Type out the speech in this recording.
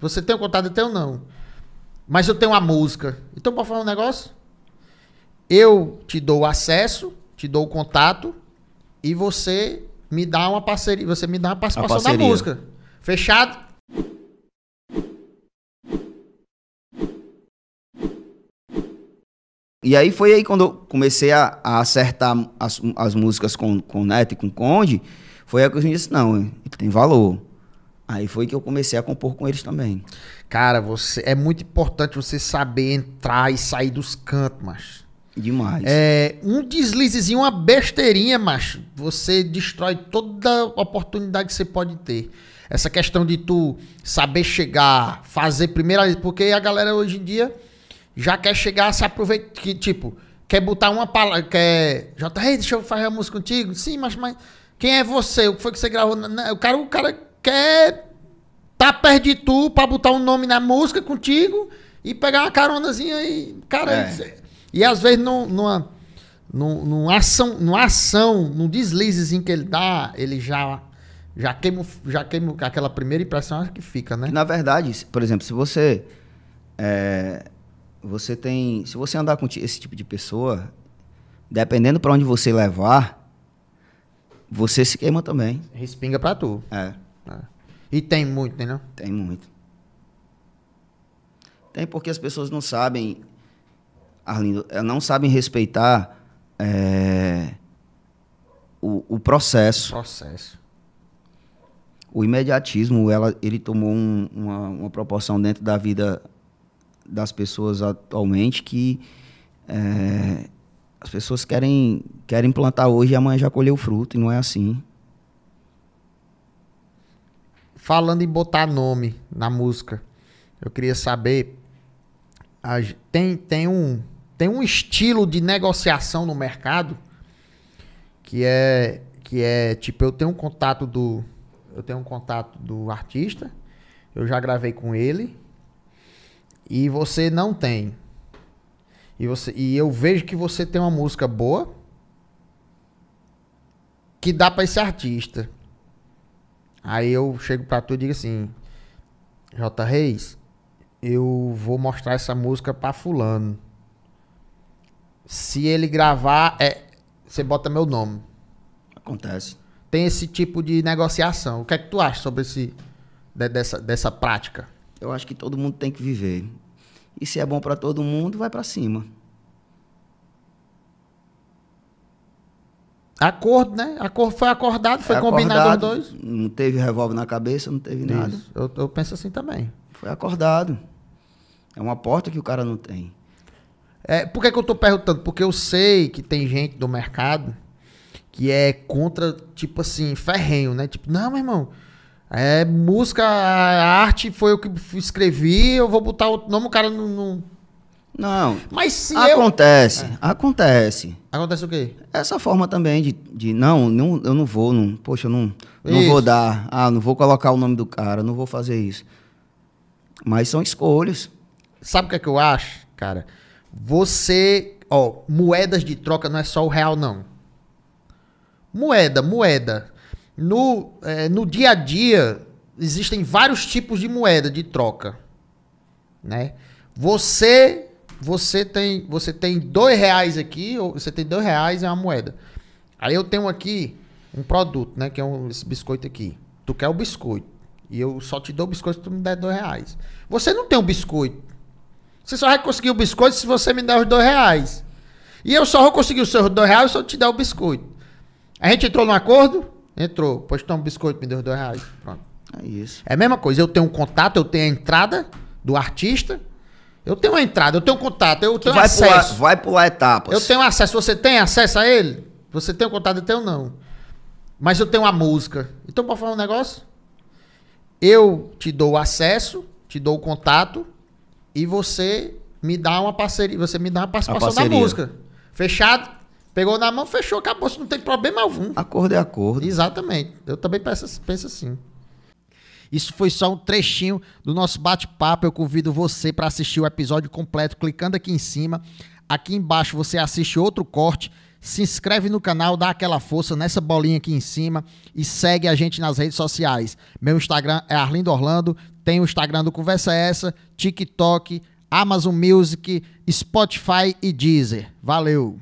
Você tem o um contato, eu tenho não. Mas eu tenho a música. Então, pode falar um negócio? Eu te dou acesso, te dou o contato e você me dá uma parceria, você me dá uma participação da música. Fechado? E aí foi aí quando eu comecei a, a acertar as, as músicas com, com o Neto e com o Conde, foi aí que eu disse, não, tem valor. Aí foi que eu comecei a compor com eles também. Cara, você é muito importante você saber entrar e sair dos cantos, macho. Demais. É, um deslizezinho, uma besteirinha, macho, você destrói toda oportunidade que você pode ter. Essa questão de tu saber chegar, fazer primeira, porque a galera hoje em dia já quer chegar, se aproveita, que, tipo, quer botar uma palavra, quer, já deixa eu fazer a música contigo. Sim, mas, mas quem é você? O que foi que você gravou? O cara, o cara quer tá perto de tu pra botar um nome na música contigo e pegar uma caronazinha e. Cara, é. é- e, às vezes não, numa, numa, ação, numa ação, num deslizezinho que ele dá, ele já. Já queima, já queima aquela primeira impressão que fica, né? Na verdade, por exemplo, se você. É, você tem. Se você andar com esse tipo de pessoa, dependendo para onde você levar, você se queima também. Respinga para tu. É. É. E tem muito, né? Tem muito. Tem porque as pessoas não sabem, Arlindo, eh, não sabem respeitar é, o, o processo. Processo. O imediatismo, ela, ele tomou um, uma, uma proporção dentro da vida das pessoas atualmente que é, as pessoas querem, querem plantar hoje e amanhã já colher o fruto, e não é assim falando em botar nome na música, eu queria saber tem, tem, um, tem um estilo de negociação no mercado que é que é tipo eu tenho um contato do eu tenho um contato do artista, eu já gravei com ele e você não tem. E você e eu vejo que você tem uma música boa que dá para esse artista. Aí eu chego pra tu e digo assim: J. Reis, eu vou mostrar essa música pra Fulano. Se ele gravar, é, você bota meu nome. Acontece. Tem esse tipo de negociação. O que é que tu acha sobre esse, dessa, dessa prática? Eu acho que todo mundo tem que viver. E se é bom para todo mundo, vai para cima. Acordo, né? Acordo, foi acordado, foi é combinado os dois. Não teve revólver na cabeça, não teve Isso. nada. Eu, eu, penso assim também. Foi acordado. É uma porta que o cara não tem. É, por que, que eu estou perguntando? Porque eu sei que tem gente do mercado que é contra, tipo assim, ferrenho, né? Tipo, não, meu irmão, é música, a é arte foi o que escrevi, eu vou botar outro nome, o cara não, não não. Mas se Acontece, eu... É. acontece. Acontece o quê? Essa forma também de, de não, não, eu não vou, não, poxa, eu não, não vou dar, ah, não vou colocar o nome do cara, não vou fazer isso. Mas são escolhas. Sabe o que é que eu acho, cara? Você, ó, moedas de troca não é só o real, não. Moeda, moeda. No, é, no dia a dia, existem vários tipos de moeda de troca, né? Você você tem, você tem dois reais aqui, ou você tem dois reais é uma moeda. Aí eu tenho aqui um produto, né? Que é um, esse biscoito aqui. Tu quer o biscoito. E eu só te dou o biscoito se tu me der dois reais. Você não tem o um biscoito. Você só vai conseguir o biscoito se você me der os dois reais. E eu só vou conseguir os seus dois reais se eu te der o biscoito. A gente entrou num acordo? Entrou. Pois toma um biscoito, me deu os dois reais. Pronto. É isso. É a mesma coisa. Eu tenho um contato, eu tenho a entrada do artista eu tenho uma entrada, eu tenho contato, eu tenho vai acesso. Pular, vai pular etapas. Eu tenho acesso. Você tem acesso a ele? Você tem o contato? Eu tenho não. Mas eu tenho a música. Então, para falar um negócio, eu te dou o acesso, te dou o contato e você me dá uma parceria, você me dá uma participação da música. Fechado? Pegou na mão, fechou, acabou. Você não tem problema algum. Acordo é acordo. Exatamente. Eu também penso, penso assim. Isso foi só um trechinho do nosso bate-papo. Eu convido você para assistir o episódio completo clicando aqui em cima. Aqui embaixo você assiste outro corte. Se inscreve no canal, dá aquela força nessa bolinha aqui em cima e segue a gente nas redes sociais. Meu Instagram é Arlindo Orlando, tem o Instagram do Conversa Essa, TikTok, Amazon Music, Spotify e Deezer. Valeu!